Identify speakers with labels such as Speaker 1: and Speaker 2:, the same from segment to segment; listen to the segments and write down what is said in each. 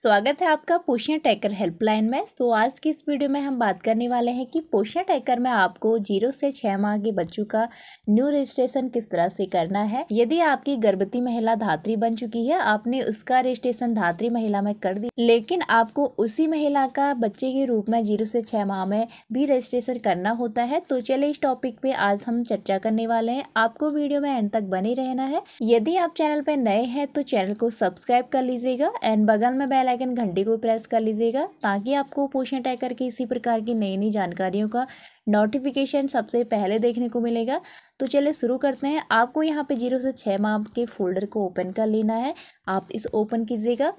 Speaker 1: स्वागत है आपका पोषण टैकर हेल्पलाइन में सो तो आज की इस वीडियो में हम बात करने वाले हैं कि पोषण टैकर में आपको जीरो से छः माह के बच्चों का न्यू रजिस्ट्रेशन किस तरह से करना है यदि आपकी गर्भवती महिला धात्री बन चुकी है आपने उसका रजिस्ट्रेशन धात्री महिला में कर दी लेकिन आपको उसी महिला का बच्चे के रूप में जीरो से छः माह में भी रजिस्ट्रेशन करना होता है तो चले इस टॉपिक पे आज हम चर्चा करने वाले हैं आपको वीडियो में एंड तक बने रहना है यदि आप चैनल पर नए हैं तो चैनल को सब्सक्राइब कर लीजिएगा एंड बगल में बेल आइकन घंटी को प्रेस कर लीजिएगा ताकि आपको पोषण टैकर की इसी प्रकार की नई नई जानकारियों का नोटिफिकेशन सबसे पहले देखने को मिलेगा तो चलिए शुरू करते हैं आपको यहाँ पे जीरो से छः माह के फोल्डर को ओपन कर लेना है आप इस ओपन कीजिएगा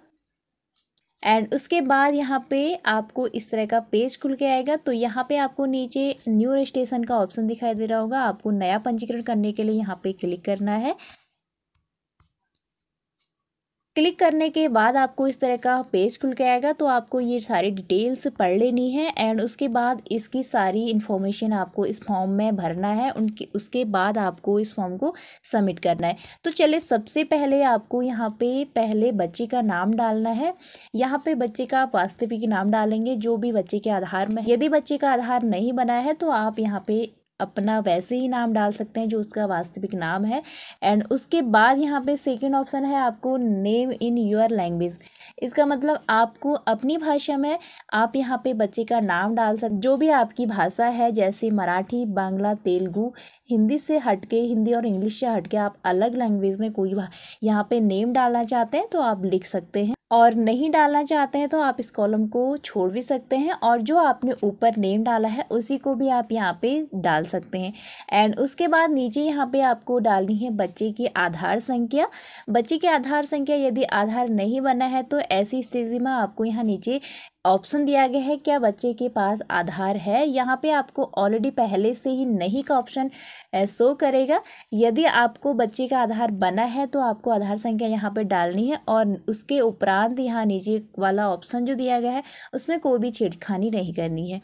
Speaker 1: एंड उसके बाद यहाँ पे आपको इस तरह का पेज खुल के आएगा तो यहाँ पे आपको नीचे न्यू रजिस्ट्रेशन का ऑप्शन दिखाई दे रहा होगा आपको नया पंजीकरण करने के लिए यहाँ पे क्लिक करना है क्लिक करने के बाद आपको इस तरह का पेज खुल के आएगा तो आपको ये सारी डिटेल्स पढ़ लेनी है एंड उसके बाद इसकी सारी इन्फॉर्मेशन आपको इस फॉर्म में भरना है उनके उसके बाद आपको इस फॉर्म को सबमिट करना है तो चले सबसे पहले आपको यहाँ पे पहले बच्चे का नाम डालना है यहाँ पे बच्चे का वास्तविक नाम डालेंगे जो भी बच्चे के आधार में यदि बच्चे का आधार नहीं बना है तो आप यहाँ पर अपना वैसे ही नाम डाल सकते हैं जो उसका वास्तविक नाम है एंड उसके बाद यहाँ पे सेकंड ऑप्शन है आपको नेम इन योर लैंग्वेज इसका मतलब आपको अपनी भाषा में आप यहाँ पे बच्चे का नाम डाल सक जो भी आपकी भाषा है जैसे मराठी बांग्ला तेलुगू हिंदी से हटके हिंदी और इंग्लिश से हटके आप अलग लैंग्वेज में कोई यहाँ पर नेम डालना चाहते हैं तो आप लिख सकते हैं और नहीं डालना चाहते हैं तो आप इस कॉलम को छोड़ भी सकते हैं और जो आपने ऊपर नेम डाला है उसी को भी आप यहाँ पे डाल सकते हैं एंड उसके बाद नीचे यहाँ पे आपको डालनी है बच्चे की आधार संख्या बच्चे की आधार संख्या यदि आधार नहीं बना है तो ऐसी स्थिति में आपको यहाँ नीचे ऑप्शन दिया गया है क्या बच्चे के पास आधार है यहाँ पे आपको ऑलरेडी पहले से ही नहीं का ऑप्शन शो करेगा यदि आपको बच्चे का आधार बना है तो आपको आधार संख्या यहाँ पे डालनी है और उसके उपरांत यहाँ नीचे वाला ऑप्शन जो दिया गया है उसमें कोई भी छेड़खानी नहीं करनी है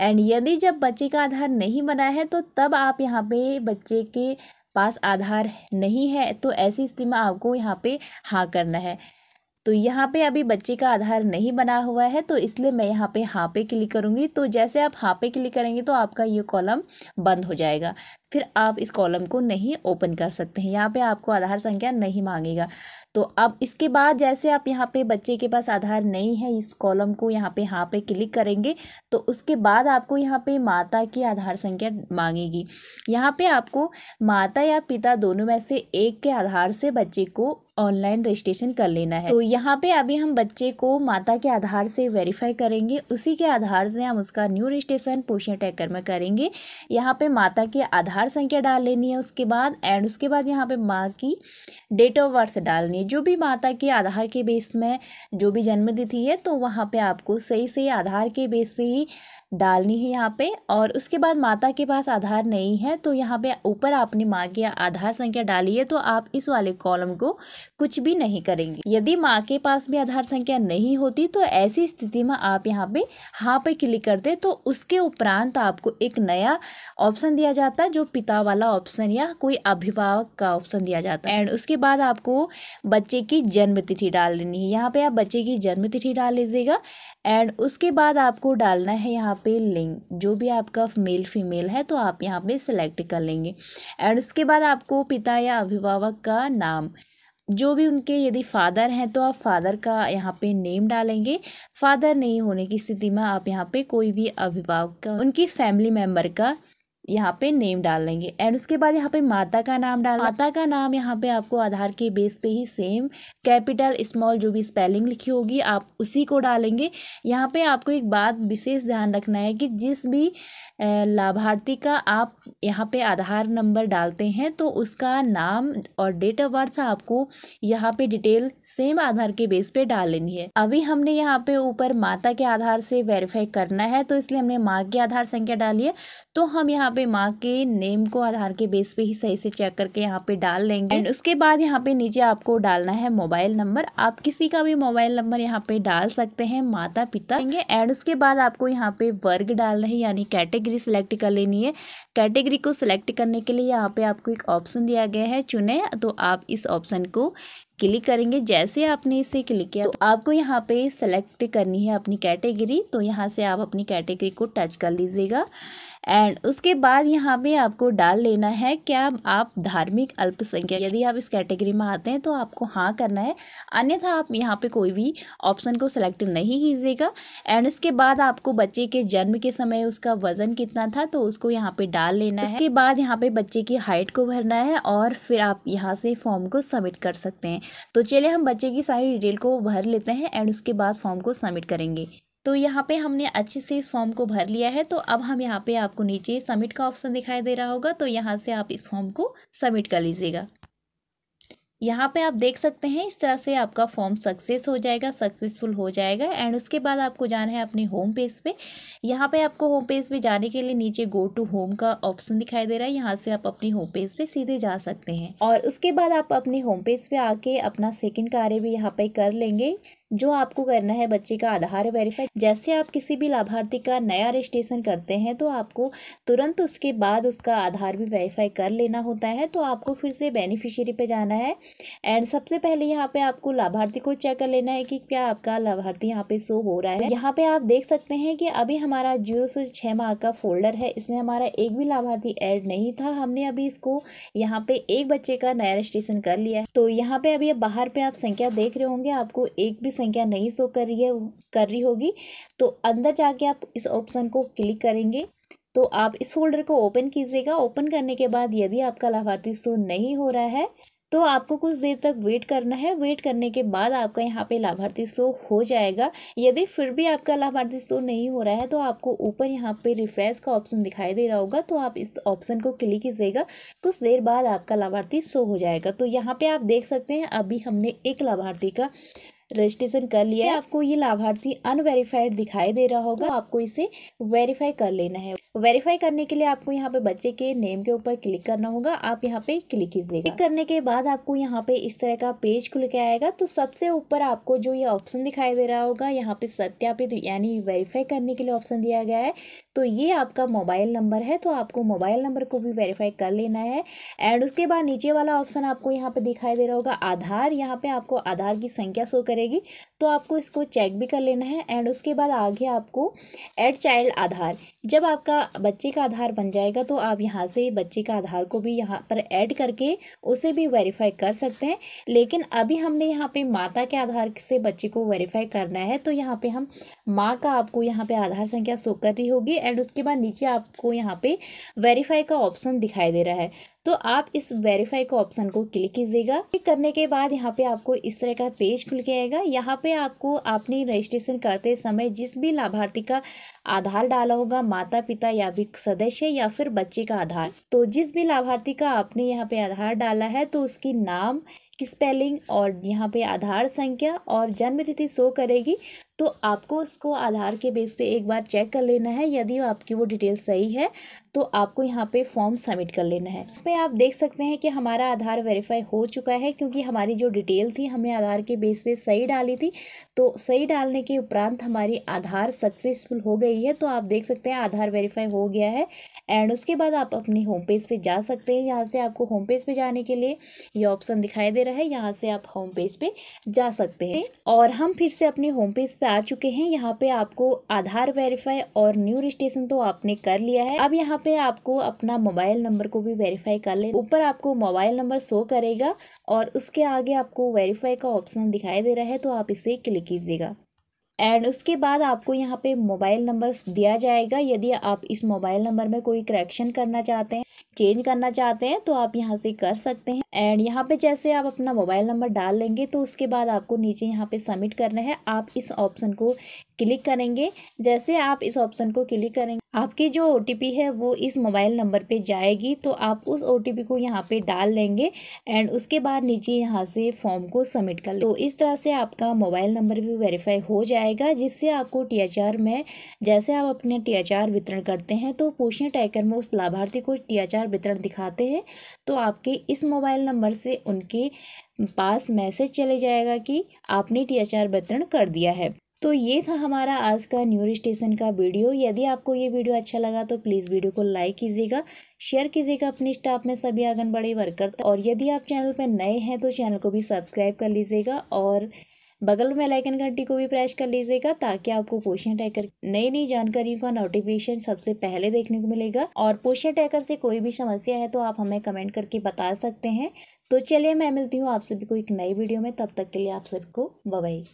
Speaker 1: एंड यदि जब बच्चे का आधार नहीं बना है तो तब आप यहाँ पे बच्चे के पास आधार नहीं है तो ऐसी स्थिति में आपको यहाँ पर हाँ करना है तो यहाँ पे अभी बच्चे का आधार नहीं बना हुआ है तो इसलिए मैं यहाँ पे हाँ पे क्लिक करूँगी तो जैसे आप हाँ पे क्लिक करेंगे तो आपका ये कॉलम बंद हो जाएगा फिर आप इस कॉलम को नहीं ओपन कर सकते हैं यहाँ पे आपको आधार संख्या नहीं मांगेगा तो अब इसके बाद जैसे आप यहाँ पे बच्चे के पास आधार नहीं है इस कॉलम को यहाँ पे हाँ पे क्लिक करेंगे तो उसके बाद आपको यहाँ पे माता की आधार संख्या मांगेगी यहाँ पे आपको माता या पिता दोनों में से एक के आधार से बच्चे को ऑनलाइन रजिस्ट्रेशन कर लेना है तो यहाँ पर अभी हम बच्चे को माता के आधार से वेरीफाई करेंगे उसी के आधार से हम उसका न्यू रजिस्ट्रेशन पोषण टैकर में करेंगे यहाँ पर माता के आधार आधार संख्या डाल लेनी है उसके बाद एंड उसके बाद यहाँ पे माँ की डेट ऑफ बर्थ डालनी है जो भी माता के आधार के बेस में जो भी जन्मतिथि है तो वहाँ पे आपको सही सही आधार के बेस पे ही डालनी है यहाँ पे और उसके बाद माता के पास आधार नहीं है तो यहाँ पे ऊपर आपने माँ की आधार संख्या डाली है तो आप इस वाले कॉलम को कुछ भी नहीं करेंगे यदि माँ के पास भी आधार संख्या नहीं होती तो ऐसी स्थिति में आप यहाँ पे हाँ पे क्लिक करते तो उसके उपरांत आपको एक नया ऑप्शन दिया जाता है जो पिता वाला ऑप्शन या कोई अभिभावक का ऑप्शन दिया जाता है एंड उसके बाद आपको बच्चे की जन्म तिथि डाल लेनी है यहाँ पे आप बच्चे की जन्म तिथि डाल लीजिएगा एंड उसके बाद आपको डालना है यहाँ पे लिंग जो भी आपका मेल फीमेल है तो आप यहाँ पे सिलेक्ट कर लेंगे एंड उसके बाद आपको पिता या अभिभावक का नाम जो भी उनके यदि फादर हैं तो आप फादर का यहाँ पे नेम डालेंगे फादर नहीं होने की स्थिति में आप यहाँ पे कोई भी अभिभावक का उनकी फैमिली मेम्बर का यहाँ पे नेम डाल लेंगे एंड उसके बाद यहाँ पे माता का नाम डाल माता का नाम यहाँ पे आपको आधार के बेस पे ही सेम कैपिटल स्मॉल जो भी स्पेलिंग लिखी होगी आप उसी को डालेंगे यहाँ पे आपको एक बात विशेष ध्यान रखना है कि जिस भी लाभार्थी का आप यहाँ पे आधार नंबर डालते हैं तो उसका नाम और डेट ऑफ बर्थ आपको यहाँ पे डिटेल सेम आधार के बेस पे डाल लेनी है अभी हमने यहाँ पे ऊपर माता के आधार से वेरीफाई करना है तो इसलिए हमने माँ की आधार संख्या डाली है तो हम यहाँ पे माँ के नेम को आधार के बेस पे ही सही से चेक करके यहाँ पे डाल लेंगे एंड उसके बाद यहाँ पे नीचे आपको डालना है मोबाइल नंबर आप किसी का भी मोबाइल नंबर यहाँ पे डाल सकते हैं माता पिता एंड उसके बाद आपको यहाँ पे वर्ग डालना है यानी कैटेगरी सिलेक्ट कर लेनी है कैटेगरी को सिलेक्ट करने के लिए यहाँ पे आपको एक ऑप्शन दिया गया है चुने तो आप इस ऑप्शन को क्लिक करेंगे जैसे आपने इसे क्लिक किया तो आपको यहाँ पे सेलेक्ट करनी है अपनी कैटेगरी तो यहाँ से आप अपनी कैटेगरी को टच कर लीजिएगा एंड उसके बाद यहाँ पे आपको डाल लेना है क्या आप धार्मिक अल्पसंख्यक यदि आप इस कैटेगरी में आते हैं तो आपको हाँ करना है अन्यथा आप यहाँ पे कोई भी ऑप्शन को सिलेक्ट नहीं कीजिएगा एंड उसके बाद आपको बच्चे के जन्म के समय उसका वज़न कितना था तो उसको यहाँ पे डाल लेना है उसके बाद यहाँ पे बच्चे की हाइट को भरना है और फिर आप यहाँ से फॉर्म को सबमिट कर सकते हैं तो चलिए हम बच्चे की सारी डिटेल को भर लेते हैं एंड उसके बाद फॉर्म को सबमिट करेंगे तो यहाँ पे हमने अच्छे से इस फॉर्म को भर लिया है तो अब हम यहाँ पे आपको नीचे सबमिट का ऑप्शन दिखाई दे रहा होगा तो यहाँ से आप इस फॉर्म को सबमिट कर लीजिएगा यहाँ पे आप देख सकते हैं इस तरह से आपका फॉर्म सक्सेस हो जाएगा सक्सेसफुल हो जाएगा एंड उसके बाद आपको जाना है अपने होम पेज पे यहाँ पे आपको होम पेज पे जाने के लिए नीचे गो टू होम का ऑप्शन दिखाई दे रहा है यहाँ से आप अपने होम पेज पे सीधे जा सकते हैं और उसके बाद आप अपने होम पेज पे आके अपना सेकेंड कार्य भी यहाँ पे कर लेंगे जो आपको करना है बच्चे का आधार वेरीफाई जैसे आप किसी भी लाभार्थी का नया रजिस्ट्रेशन करते हैं तो आपको तुरंत उसके बाद उसका आधार भी वेरीफाई कर लेना होता है तो आपको फिर से बेनिफिशियरी पे जाना है एंड सबसे पहले यहाँ पे आपको लाभार्थी को चेक कर लेना है कि क्या आपका लाभार्थी यहाँ पे शो हो रहा है यहाँ पे आप देख सकते हैं कि अभी हमारा जीरो सौ छः माह का फोल्डर है इसमें हमारा एक भी लाभार्थी एड नहीं था हमने अभी इसको यहाँ पे एक बच्चे का नया रजिस्ट्रेशन कर लिया है तो यहाँ पे अभी बाहर पे आप संख्या देख रहे होंगे आपको एक भी संख्या नहीं शो कर रही है कर रही होगी तो अंदर जाके आप इस ऑप्शन को क्लिक करेंगे तो आप इस फोल्डर को ओपन कीजिएगा ओपन करने के बाद यदि आपका लाभार्थी शो नहीं हो रहा है तो आपको कुछ देर तक वेट करना है वेट करने के बाद आपका यहाँ पे लाभार्थी शो हो जाएगा यदि फिर भी आपका लाभार्थी शो नहीं हो रहा है तो आपको ऊपर यहाँ पे रिफ्रेश का ऑप्शन दिखाई दे रहा होगा तो आप इस ऑप्शन को क्लिक कीजिएगा कुछ देर बाद आपका लाभार्थी शो हो जाएगा तो यहाँ पे आप देख सकते हैं अभी हमने एक लाभार्थी का रजिस्ट्रेशन कर लिया है आपको ये लाभार्थी अनवेरीफाइड दिखाई दे रहा होगा आपको इसे वेरीफाई कर लेना है वेरीफाई करने के लिए आपको यहाँ पे बच्चे के नेम के ऊपर क्लिक करना होगा आप यहाँ पे क्लिक कीजिएगा क्लिक करने के बाद आपको यहाँ पे इस तरह का पेज खुल के आएगा तो सबसे ऊपर आपको जो ये ऑप्शन दिखाई दे रहा होगा यहाँ पे सत्यापित तो यानी वेरीफाई करने के लिए ऑप्शन दिया गया है तो ये आपका मोबाइल नंबर है तो आपको मोबाइल नंबर को भी वेरीफाई कर लेना है एंड उसके बाद नीचे वाला ऑप्शन आपको यहाँ पे दिखाई दे रहा होगा आधार यहाँ पे आपको आधार की संख्या शो करेगी तो आपको इसको चेक भी कर लेना है एंड उसके बाद आगे आपको एड चाइल्ड आधार जब आपका बच्चे का आधार बन जाएगा तो आप यहाँ से बच्चे का आधार को भी यहाँ पर ऐड करके उसे भी वेरीफाई कर सकते हैं लेकिन अभी हमने यहाँ पे माता के आधार से बच्चे को वेरीफाई करना है तो यहाँ पे हम माँ का आपको यहाँ पे आधार संख्या शो कर रही होगी एंड उसके बाद नीचे आपको यहाँ पे वेरीफाई का ऑप्शन दिखाई दे रहा है तो आप इस वेरीफाई का ऑप्शन को क्लिक कीजिएगा क्लिक करने के बाद यहाँ पे आपको इस तरह का पेज खुल के आएगा यहाँ पे आपको आपने रजिस्ट्रेशन करते समय जिस भी लाभार्थी का आधार डाला होगा माता पिता या भी सदस्य या फिर बच्चे का आधार तो जिस भी लाभार्थी का आपने यहाँ पे आधार डाला है तो उसकी नाम स्पेलिंग और यहाँ पे आधार संख्या और जन्म तिथि शो करेगी तो आपको उसको आधार के बेस पे एक बार चेक कर लेना है यदि आपकी वो डिटेल सही है तो आपको यहाँ पे फॉर्म सबमिट कर लेना है पे आप देख सकते हैं कि हमारा आधार वेरीफाई हो चुका है क्योंकि हमारी जो डिटेल थी हमने आधार के बेस पे सही डाली थी तो सही डालने के उपरांत हमारी आधार सक्सेसफुल हो गई है तो आप देख सकते हैं आधार वेरीफाई हो गया है एंड उसके बाद आप अपने होम पेज पे जा सकते हैं यहाँ से आपको होम पेज पे जाने के लिए ये ऑप्शन दिखाई दे रहा है यहाँ से आप होम पेज पे जा सकते हैं और हम फिर से अपने होम पेज पे आ चुके हैं यहाँ पे आपको आधार वेरीफाई और न्यू रजिस्ट्रेशन तो आपने कर लिया है अब यहाँ पे आपको अपना मोबाइल नंबर को भी वेरीफाई कर ले ऊपर आपको मोबाइल नंबर शो करेगा और उसके आगे आपको वेरीफाई का ऑप्शन दिखाई दे रहा है तो आप इसे क्लिक कीजिएगा एंड उसके बाद आपको यहाँ पे मोबाइल नंबर दिया जाएगा यदि आप इस मोबाइल नंबर में कोई करेक्शन करना चाहते हैं चेंज करना चाहते हैं तो आप यहाँ से कर सकते हैं एंड यहाँ पे जैसे आप अपना मोबाइल नंबर डाल लेंगे तो उसके बाद आपको नीचे यहाँ पे सबमिट करना है आप इस ऑप्शन को क्लिक करेंगे जैसे आप इस ऑप्शन को क्लिक करेंगे आपकी जो ओ है वो इस मोबाइल नंबर पे जाएगी तो आप उस ओ को यहाँ पे डाल लेंगे एंड उसके बाद नीचे यहाँ से फॉर्म को सबमिट कर तो इस तरह से आपका मोबाइल नंबर भी वेरीफाई हो जाएगा जिससे आपको टी में जैसे आप अपने टी वितरण करते हैं तो पोषण टैकर में उस लाभार्थी को टी समाचार वितरण दिखाते हैं तो आपके इस मोबाइल नंबर से उनके पास मैसेज चले जाएगा कि आपने टी एच आर वितरण कर दिया है तो ये था हमारा आज का न्यूज स्टेशन का वीडियो यदि आपको ये वीडियो अच्छा लगा तो प्लीज़ वीडियो को लाइक कीजिएगा शेयर कीजिएगा अपने स्टाफ में सभी आंगनबाड़ी वर्कर और यदि आप चैनल पर नए हैं तो चैनल को भी सब्सक्राइब कर लीजिएगा और बगल में लाइकन घंटी को भी प्रेस कर लीजिएगा ताकि आपको पोषण टैकर नई नई जानकारियों का नोटिफिकेशन सबसे पहले देखने को मिलेगा और पोषण टैकर से कोई भी समस्या है तो आप हमें कमेंट करके बता सकते हैं तो चलिए मैं मिलती हूँ आप सभी को एक नई वीडियो में तब तक के लिए आप सबको बबाई